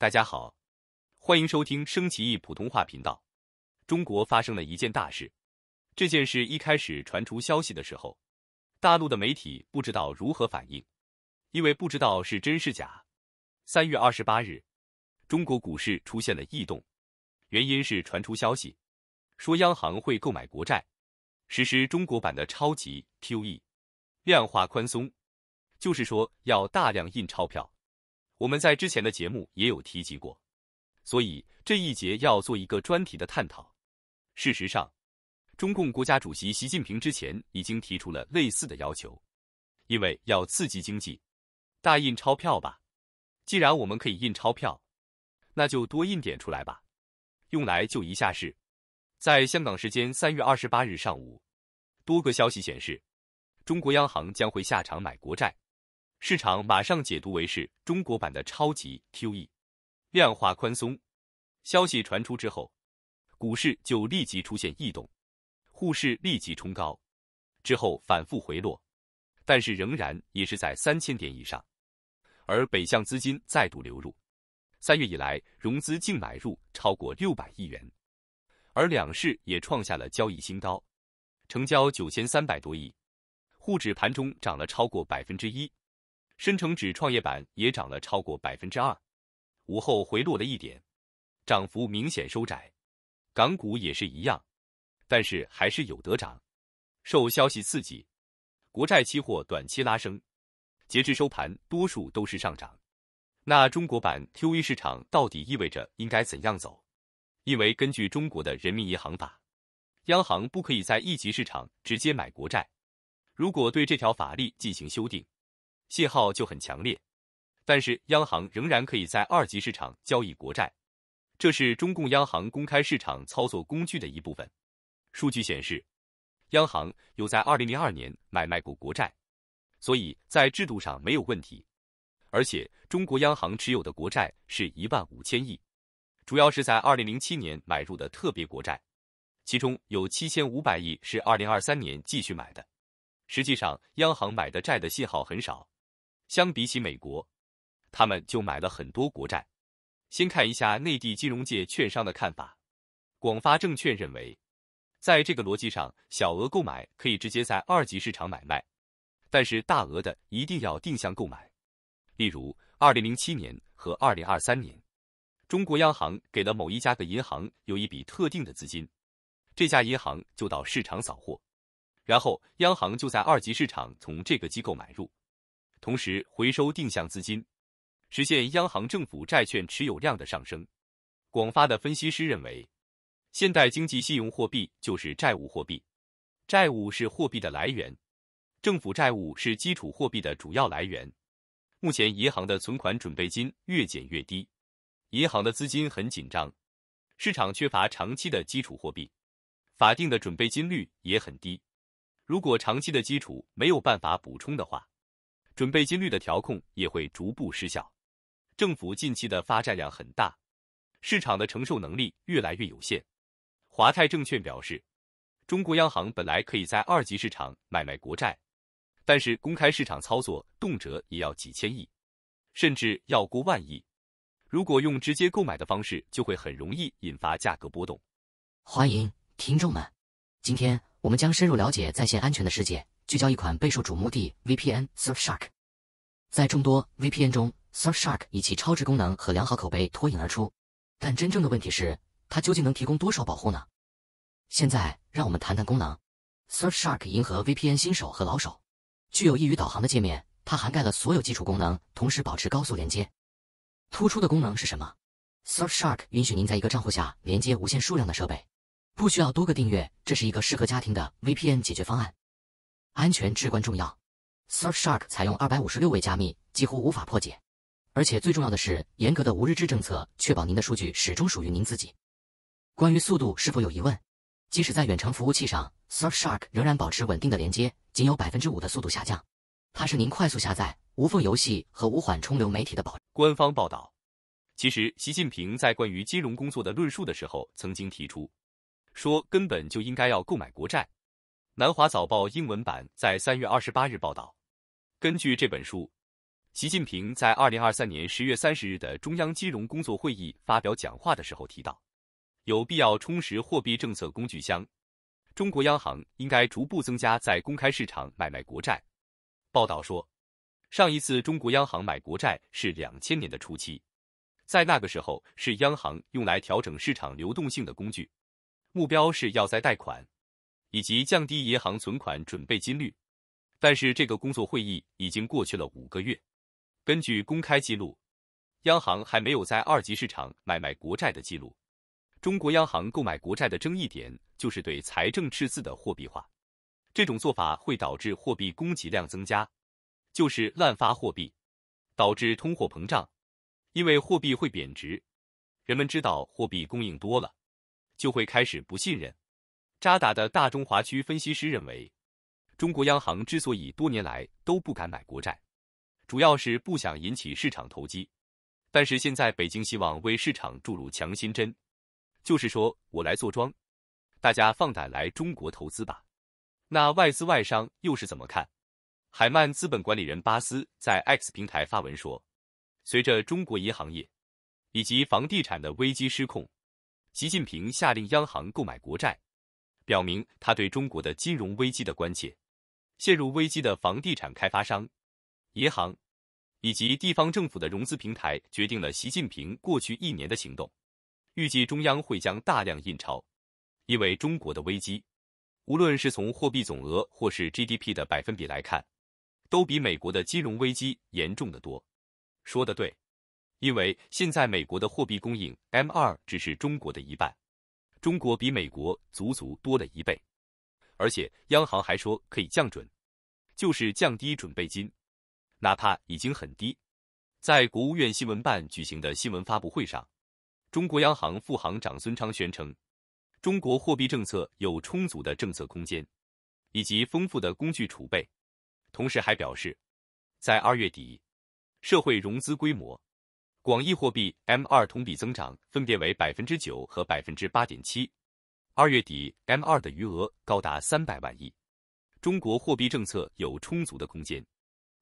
大家好，欢迎收听升旗易普通话频道。中国发生了一件大事，这件事一开始传出消息的时候，大陆的媒体不知道如何反应，因为不知道是真是假。三月二十八日，中国股市出现了异动，原因是传出消息说央行会购买国债，实施中国版的超级 QE，量化宽松，就是说要大量印钞票。我们在之前的节目也有提及过，所以这一节要做一个专题的探讨。事实上，中共国家主席习近平之前已经提出了类似的要求，因为要刺激经济，大印钞票吧。既然我们可以印钞票，那就多印点出来吧，用来救一下市。在香港时间三月二十八日上午，多个消息显示，中国央行将会下场买国债。市场马上解读为是中国版的超级 QE，量化宽松。消息传出之后，股市就立即出现异动，沪市立即冲高，之后反复回落，但是仍然也是在三千点以上。而北向资金再度流入，三月以来融资净买入超过六百亿元，而两市也创下了交易新高，成交九千三百多亿，沪指盘中涨了超过百分之一。深成指、创业板也涨了超过百分之二，午后回落了一点，涨幅明显收窄。港股也是一样，但是还是有得涨。受消息刺激，国债期货短期拉升，截至收盘，多数都是上涨。那中国版 QE 市场到底意味着应该怎样走？因为根据中国的人民银行法，央行不可以在一级市场直接买国债。如果对这条法律进行修订，信号就很强烈，但是央行仍然可以在二级市场交易国债，这是中共央行公开市场操作工具的一部分。数据显示，央行有在二零零二年买卖过国债，所以在制度上没有问题。而且中国央行持有的国债是一万五千亿，主要是在二零零七年买入的特别国债，其中有七千五百亿是二零二三年继续买的。实际上，央行买的债的信号很少。相比起美国，他们就买了很多国债。先看一下内地金融界券商的看法。广发证券认为，在这个逻辑上，小额购买可以直接在二级市场买卖，但是大额的一定要定向购买。例如，二零零七年和二零二三年，中国央行给了某一家的银行有一笔特定的资金，这家银行就到市场扫货，然后央行就在二级市场从这个机构买入。同时回收定向资金，实现央行政府债券持有量的上升。广发的分析师认为，现代经济信用货币就是债务货币，债务是货币的来源，政府债务是基础货币的主要来源。目前，银行的存款准备金越减越低，银行的资金很紧张，市场缺乏长期的基础货币，法定的准备金率也很低。如果长期的基础没有办法补充的话，准备金率的调控也会逐步失效，政府近期的发债量很大，市场的承受能力越来越有限。华泰证券表示，中国央行本来可以在二级市场买卖国债，但是公开市场操作动辄也要几千亿，甚至要过万亿。如果用直接购买的方式，就会很容易引发价格波动。欢迎听众们，今天我们将深入了解在线安全的世界。聚焦一款备受瞩目的 VPN Surfshark，在众多 VPN 中，Surfshark 以其超值功能和良好口碑脱颖而出。但真正的问题是，它究竟能提供多少保护呢？现在，让我们谈谈功能。Surfshark 迎合 VPN 新手和老手，具有易于导航的界面。它涵盖了所有基础功能，同时保持高速连接。突出的功能是什么？Surfshark 允许您在一个账户下连接无限数量的设备，不需要多个订阅。这是一个适合家庭的 VPN 解决方案。安全至关重要。Surfshark 采用二百五十六位加密，几乎无法破解。而且最重要的是，严格的无日志政策，确保您的数据始终属于您自己。关于速度是否有疑问？即使在远程服务器上，Surfshark 仍然保持稳定的连接，仅有百分之五的速度下降。它是您快速下载、无缝游戏和无缓冲流媒体的保。官方报道，其实习近平在关于金融工作的论述的时候，曾经提出，说根本就应该要购买国债。南华早报英文版在三月二十八日报道，根据这本书，习近平在二零二三年十月三十日的中央金融工作会议发表讲话的时候提到，有必要充实货币政策工具箱。中国央行应该逐步增加在公开市场买卖国债。报道说，上一次中国央行买国债是两千年的初期，在那个时候是央行用来调整市场流动性的工具，目标是要在贷款。以及降低银行存款准备金率，但是这个工作会议已经过去了五个月，根据公开记录，央行还没有在二级市场买卖国债的记录。中国央行购买国债的争议点就是对财政赤字的货币化，这种做法会导致货币供给量增加，就是滥发货币，导致通货膨胀，因为货币会贬值，人们知道货币供应多了，就会开始不信任。渣打的大中华区分析师认为，中国央行之所以多年来都不敢买国债，主要是不想引起市场投机。但是现在北京希望为市场注入强心针，就是说我来坐庄，大家放胆来中国投资吧。那外资外商又是怎么看？海曼资本管理人巴斯在 X 平台发文说，随着中国银行业以及房地产的危机失控，习近平下令央行购买国债。表明他对中国的金融危机的关切。陷入危机的房地产开发商、银行以及地方政府的融资平台，决定了习近平过去一年的行动。预计中央会将大量印钞，因为中国的危机，无论是从货币总额或是 GDP 的百分比来看，都比美国的金融危机严重的多。说的对，因为现在美国的货币供应 M 二只是中国的一半。中国比美国足足多了一倍，而且央行还说可以降准，就是降低准备金，哪怕已经很低。在国务院新闻办举行的新闻发布会上，中国央行副行长孙昌宣称，中国货币政策有充足的政策空间以及丰富的工具储备，同时还表示，在二月底，社会融资规模。广义货币 M2 同比增长分别为百分之九和百分之八点七，二月底 M2 的余额高达三百万亿，中国货币政策有充足的空间，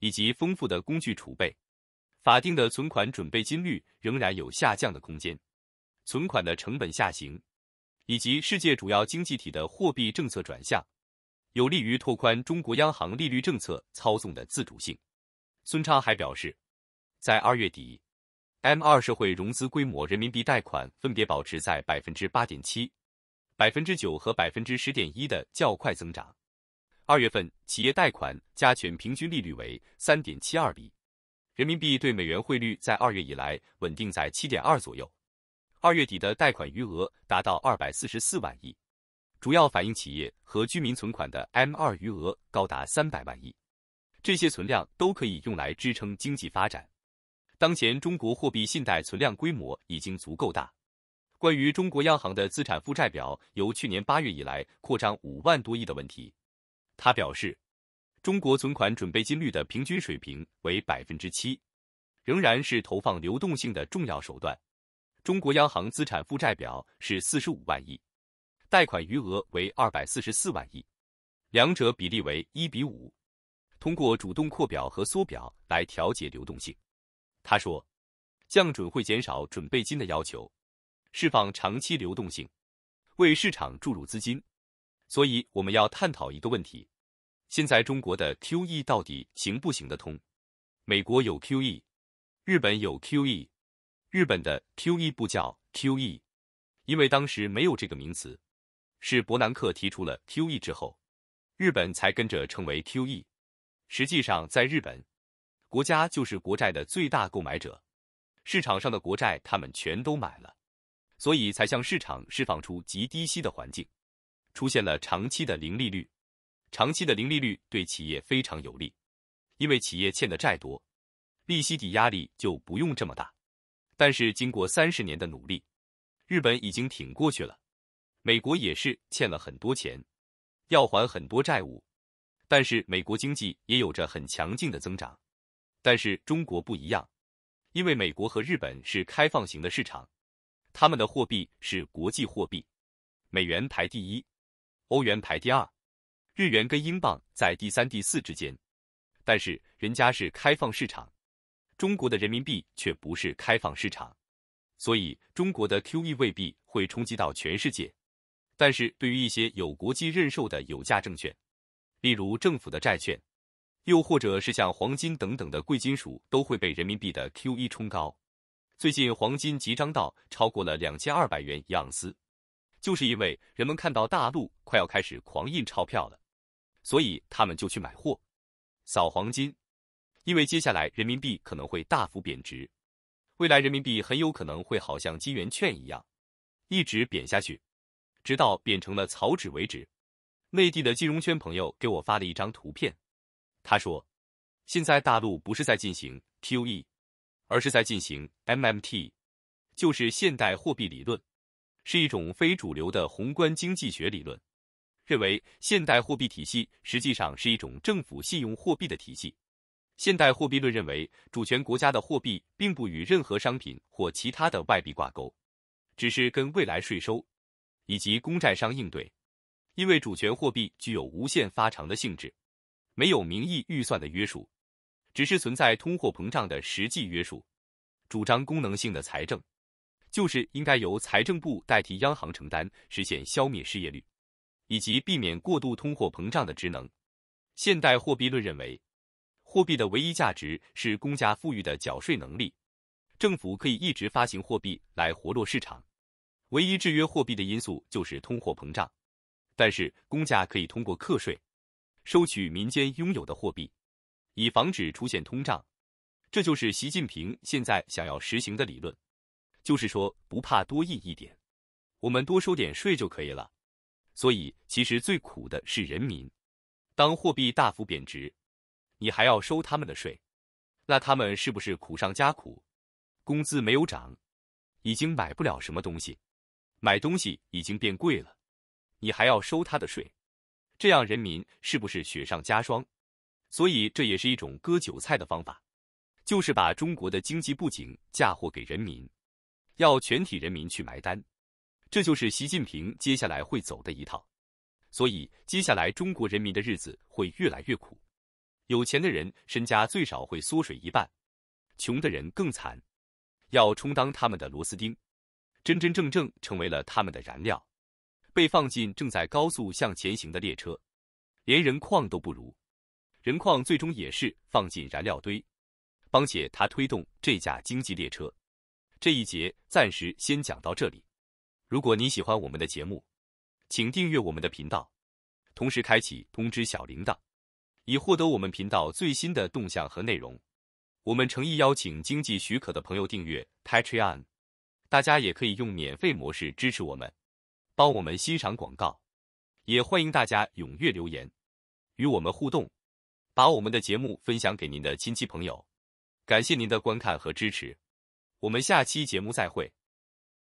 以及丰富的工具储备，法定的存款准备金率仍然有下降的空间，存款的成本下行，以及世界主要经济体的货币政策转向，有利于拓宽中国央行利率政策操纵的自主性。孙昌还表示，在二月底。M 二社会融资规模人民币贷款分别保持在百分之八点七、百分之九和百分之十点一的较快增长。二月份企业贷款加权平均利率为三点七二厘，人民币对美元汇率在二月以来稳定在七点二左右。二月底的贷款余额达到二百四十四万亿，主要反映企业和居民存款的 M 二余额高达三百万亿，这些存量都可以用来支撑经济发展。当前中国货币信贷存量规模已经足够大。关于中国央行的资产负债表由去年八月以来扩张五万多亿的问题，他表示，中国存款准备金率的平均水平为百分之七，仍然是投放流动性的重要手段。中国央行资产负债表是四十五万亿，贷款余额为二百四十四万亿，两者比例为一比五，通过主动扩表和缩表来调节流动性。他说，降准会减少准备金的要求，释放长期流动性，为市场注入资金。所以，我们要探讨一个问题：现在中国的 QE 到底行不行得通？美国有 QE，日本有 QE，日本的 QE 不叫 QE，因为当时没有这个名词，是伯南克提出了 QE 之后，日本才跟着称为 QE。实际上，在日本。国家就是国债的最大购买者，市场上的国债他们全都买了，所以才向市场释放出极低息的环境，出现了长期的零利率。长期的零利率对企业非常有利，因为企业欠的债多，利息抵压力就不用这么大。但是经过三十年的努力，日本已经挺过去了，美国也是欠了很多钱，要还很多债务，但是美国经济也有着很强劲的增长。但是中国不一样，因为美国和日本是开放型的市场，他们的货币是国际货币，美元排第一，欧元排第二，日元跟英镑在第三、第四之间。但是人家是开放市场，中国的人民币却不是开放市场，所以中国的 QE 未必会冲击到全世界。但是对于一些有国际认受的有价证券，例如政府的债券。又或者是像黄金等等的贵金属都会被人民币的 Q E 冲高，最近黄金急涨到超过了两千二百元盎司，就是因为人们看到大陆快要开始狂印钞票了，所以他们就去买货，扫黄金，因为接下来人民币可能会大幅贬值，未来人民币很有可能会好像金圆券一样，一直贬下去，直到贬成了草纸为止。内地的金融圈朋友给我发了一张图片。他说：“现在大陆不是在进行 QE，而是在进行 MMT，就是现代货币理论，是一种非主流的宏观经济学理论。认为现代货币体系实际上是一种政府信用货币的体系。现代货币论认为，主权国家的货币并不与任何商品或其他的外币挂钩，只是跟未来税收以及公债商应对。因为主权货币具有无限发长的性质。”没有名义预算的约束，只是存在通货膨胀的实际约束。主张功能性的财政，就是应该由财政部代替央行承担实现消灭失业率以及避免过度通货膨胀的职能。现代货币论认为，货币的唯一价值是公家富裕的缴税能力。政府可以一直发行货币来活络市场，唯一制约货币的因素就是通货膨胀。但是公家可以通过课税。收取民间拥有的货币，以防止出现通胀，这就是习近平现在想要实行的理论。就是说，不怕多印一点，我们多收点税就可以了。所以，其实最苦的是人民。当货币大幅贬值，你还要收他们的税，那他们是不是苦上加苦？工资没有涨，已经买不了什么东西，买东西已经变贵了，你还要收他的税。这样人民是不是雪上加霜？所以这也是一种割韭菜的方法，就是把中国的经济不景嫁祸给人民，要全体人民去埋单。这就是习近平接下来会走的一套。所以接下来中国人民的日子会越来越苦，有钱的人身家最少会缩水一半，穷的人更惨，要充当他们的螺丝钉，真真正正成为了他们的燃料。被放进正在高速向前行的列车，连人矿都不如。人矿最终也是放进燃料堆，帮且他推动这架经济列车。这一节暂时先讲到这里。如果你喜欢我们的节目，请订阅我们的频道，同时开启通知小铃铛，以获得我们频道最新的动向和内容。我们诚意邀请经济许可的朋友订阅 Patreon，大家也可以用免费模式支持我们。帮我们欣赏广告，也欢迎大家踊跃留言，与我们互动，把我们的节目分享给您的亲戚朋友。感谢您的观看和支持，我们下期节目再会。